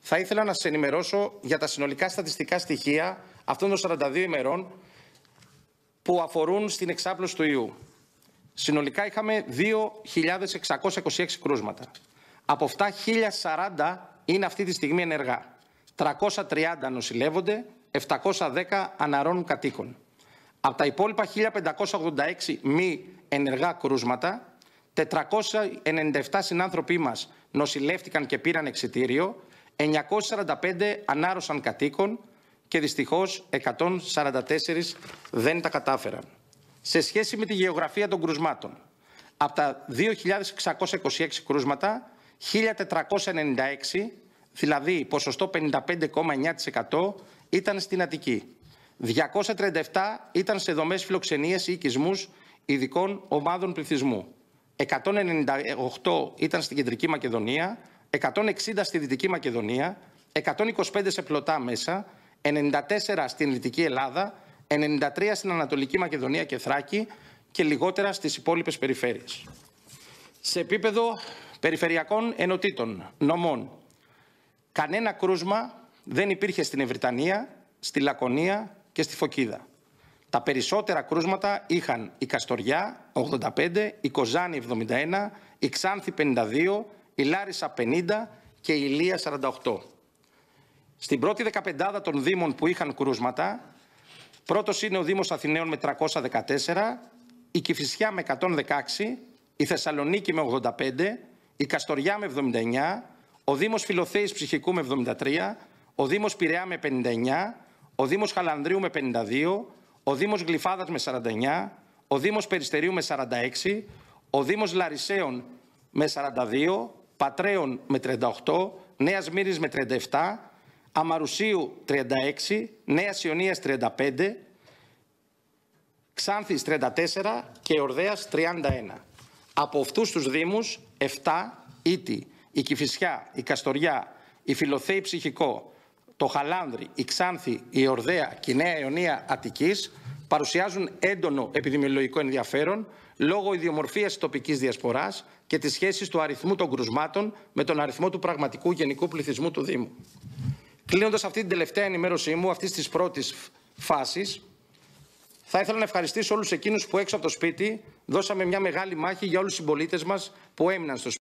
θα ήθελα να σα ενημερώσω για τα συνολικά στατιστικά στοιχεία αυτών των 42 ημερών που αφορούν στην εξάπλωση του ιού. Συνολικά είχαμε 2.626 κρούσματα. Από αυτά 1.040 είναι αυτή τη στιγμή ενεργά. 330 νοσηλεύονται, 710 αναρώνουν κατοίκων. Από τα υπόλοιπα 1.586 μη ενεργά κρούσματα, 497 συνάνθρωποι μας νοσηλεύτηκαν και πήραν εξιτήριο, 945 ανάρρωσαν κατοίκων και δυστυχώς 144 δεν τα κατάφεραν. Σε σχέση με τη γεωγραφία των κρουσμάτων, από τα 2.626 κρούσματα, 1.496, δηλαδή ποσοστό 55,9% ήταν στην Αττική. 237 ήταν σε δομές φιλοξενίας ή οικισμούς ειδικών ομάδων πληθυσμού. 198 ήταν στην Κεντρική Μακεδονία, 160 στη Δυτική Μακεδονία, 125 σε πλωτά μέσα, 94 στην Δυτική Ελλάδα, 93 στην Ανατολική Μακεδονία και Θράκη και λιγότερα στις υπόλοιπες περιφέρειες. Σε επίπεδο περιφερειακών ενωτήτων, νομών, κανένα κρούσμα δεν υπήρχε στην Ευρυτανία, στη Λακωνία και στη Φωκίδα. Τα περισσότερα κρούσματα είχαν η Καστοριά 85, η Κοζάνη 71, η Ξάνθη 52, η Λάρισα 50 και η Ηλία 48. Στην πρώτη δεκαπεντάδα των Δήμων που είχαν κρούσματα, πρώτος είναι ο Δήμος Αθηναίων με 314, η Κηφισιά με 116, η Θεσσαλονίκη με 85, η Καστοριά με 79, ο Δήμος Φιλοθέης Ψυχικού με 73, ο Δήμος Πειραιά με 59, ο Δήμος Χαλανδρίου με 52, ο Δήμος Γλυφάδας με 49, ο Δήμος Περιστερίου με 46, ο Δήμος Λαρισαίων με 42, Πατρέων με 38, Νέας Μύρης με 37, Αμαρουσίου 36, Νέας Ιωνίας 35, Ξάνθης 34 και Ορδέας 31. Από αυτούς τους Δήμους, 7 Ήτη, η Κηφισιά, η Καστοριά, η Φιλοθέη Ψυχικό, το Χαλάνδρη, η Ξάνθη, η Ορδαία και η Νέα Ιωνία Αττικής παρουσιάζουν έντονο επιδημιολογικό ενδιαφέρον λόγω ιδιομορφίας τη τοπικής διασποράς και της σχέσης του αριθμού των κρουσμάτων με τον αριθμό του πραγματικού γενικού πληθυσμού του Δήμου. Κλείνοντας αυτή την τελευταία ενημέρωσή μου, αυτής της πρώτης φάσης, θα ήθελα να ευχαριστήσω όλους εκείνους που έξω από το σπίτι δώσαμε μια μεγάλη μάχη για όλους τους συμπολίτες μας που έμειναν στο σπίτι.